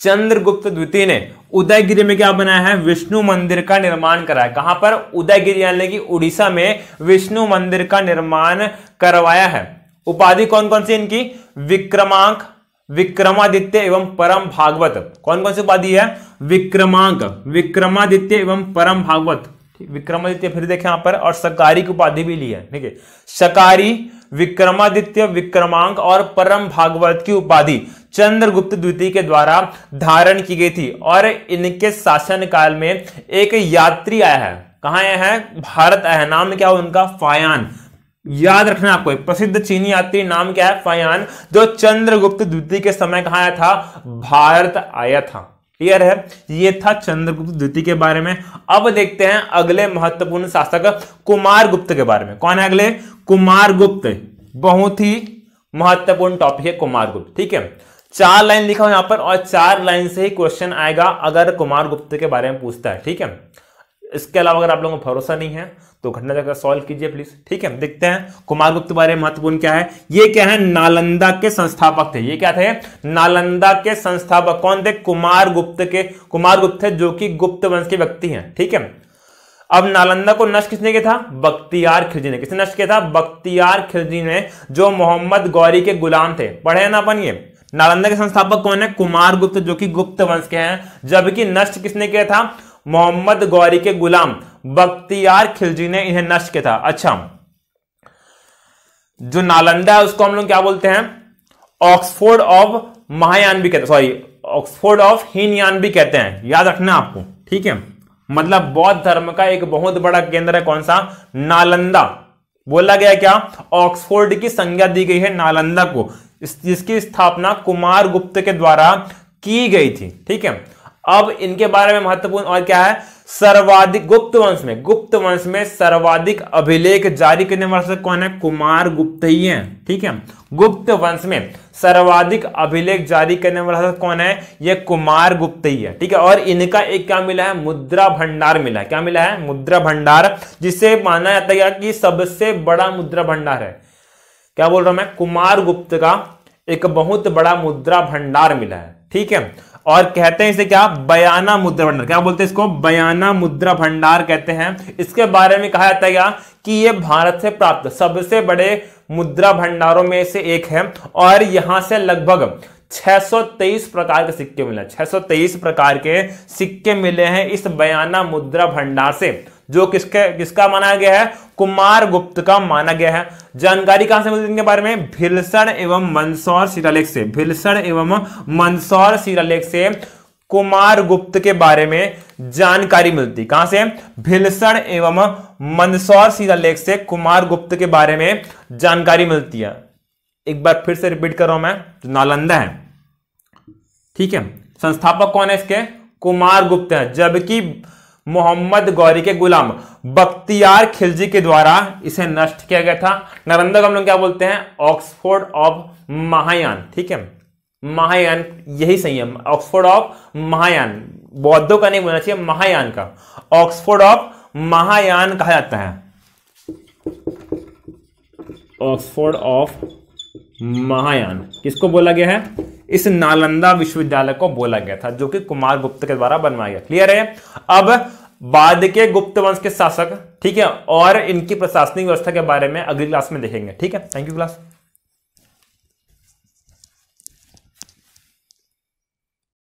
चंद्रगुप्त द्वितीय ने उदयगिरी में क्या बनाया है विष्णु मंदिर का निर्माण कराया कहां पर उदयगिरी यानी कि उड़ीसा में विष्णु मंदिर का निर्माण करवाया है उपाधि कौन कौन सी इनकी विक्रमांक विक्रमादित्य एवं परम भागवत कौन कौन सी उपाधि है विक्रमांक विक्रमादित्य एवं परम भागवत विक्रमादित्य फिर देखें यहां पर और सकारी की उपाधि भी ली है ठीक है सकारी विक्रमादित्य विक्रमांक और परम भागवत की उपाधि चंद्रगुप्त द्वितीय के द्वारा धारण की गई थी और इनके शासनकाल में एक यात्री आया है कहा आया है भारत आया है नाम क्या हो उनका फायान याद रखना आपको प्रसिद्ध चीनी यात्री नाम क्या है फायान जो चंद्रगुप्त द्वितीय के समय कहा आया था भारत आया था क्लियर है ये था चंद्रगुप्त द्वितीय के बारे में अब देखते हैं अगले महत्वपूर्ण शासक कुमार गुप्त के बारे में कौन है अगले कुमार गुप्त बहुत ही महत्वपूर्ण टॉपिक है कुमार गुप्त ठीक है चार लाइन लिखा यहां पर और चार लाइन से ही क्वेश्चन आएगा अगर कुमार गुप्त के बारे में पूछता है ठीक है इसके अलावा अगर आप लोगों को भरोसा नहीं है तो घटना जगह सॉल्व कीजिए प्लीज ठीक है देखते हैं कुमार गुप्त बारे में महत्वपूर्ण क्या है ये क्या है नालंदा के संस्थापक थे ये क्या थे नालंदा के संस्थापक कौन थे कुमार गुप्त के कुमार गुप्त थे जो कि गुप्त वंश के व्यक्ति हैं ठीक है अब नालंदा को नष्ट किसने किया था बख्तियार खिलजी ने किसने नष्ट किया था बख्तियार खिलजी ने जो मोहम्मद गौरी के गुलाम थे पढ़े ना अपन ये नालंदा के संस्थापक कौन है कुमार गुप्त जो कि गुप्त वंश के हैं जबकि नष्ट किसने किया था मोहम्मद गौरी के गुलाम बख्तियार खिलजी ने इन्हें नष्ट किया था अच्छा जो नालंदा है उसको हम लोग क्या बोलते हैं ऑक्सफोर्ड ऑफ महायान भी कहते हैं सॉरी ऑक्सफोर्ड ऑफ हीनयान भी कहते हैं याद रखना आपको ठीक है मतलब बौद्ध धर्म का एक बहुत बड़ा केंद्र है कौन सा नालंदा बोला गया क्या ऑक्सफोर्ड की संज्ञा दी गई है नालंदा को जिसकी स्थापना कुमार गुप्त के द्वारा की गई थी ठीक है अब इनके बारे में महत्वपूर्ण और क्या है सर्वाधिक गुप्त वंश में गुप्त वंश में सर्वाधिक अभिलेख जारी करने वाला कौन है कुमार गुप्त ही है ठीक है गुप्त वंश में सर्वाधिक अभिलेख जारी करने वाला कौन है यह कुमार गुप्त ही है ठीक है और इनका एक क्या मिला है मुद्रा भंडार मिला है क्या मिला है मुद्रा भंडार जिसे माना जाता है कि सबसे बड़ा मुद्रा भंडार है क्या बोल रहा हूं मैं कुमार गुप्त का एक बहुत बड़ा मुद्रा भंडार मिला है ठीक है और कहते हैं इसे क्या बयाना मुद्रा भंडार क्या बोलते हैं इसको बयाना मुद्रा भंडार कहते हैं इसके बारे में कहा जाता है क्या कि ये भारत से प्राप्त सबसे बड़े मुद्रा भंडारों में से एक है और यहां से लगभग 623 प्रकार के सिक्के मिले 623 प्रकार के सिक्के मिले हैं इस बयाना मुद्रा भंडार से जो किसके किसका माना गया है कुमार गुप्त का माना गया है जानकारी कहां से मिलती है इनके बारे में भिलसण एवं मंदसौर शिलालेख से भिलसण एवं मंदसौर शिलालेख से कुमार गुप्त के बारे में जानकारी मिलती कहां से भिलसण एवं मंदसौर शिलालेख से कुमार गुप्त के बारे में जानकारी मिलती है एक बार फिर से रिपीट करो मैं जो तो नालंदा है ठीक है संस्थापक कौन है इसके कुमार गुप्त है जबकि मोहम्मद गौरी के गुलाम बख्तियार खिलजी के द्वारा इसे नष्ट किया गया था नरंदा को हम लोग क्या बोलते हैं ऑक्सफोर्ड ऑफ महायान ठीक है महायान यही सही है ऑक्सफोर्ड ऑफ महायान बौद्धों का नहीं बोलना चाहिए महायान का ऑक्सफोर्ड ऑफ महायान कहा जाता है ऑक्सफोर्ड ऑफ महायान किसको बोला गया है इस नालंदा विश्वविद्यालय को बोला गया था जो कि कुमार गुप्त के द्वारा बनवाया गया क्लियर है अब बाद के गुप्त वंश के शासक ठीक है और इनकी प्रशासनिक व्यवस्था के बारे में अगली क्लास में देखेंगे ठीक है थैंक यू क्लास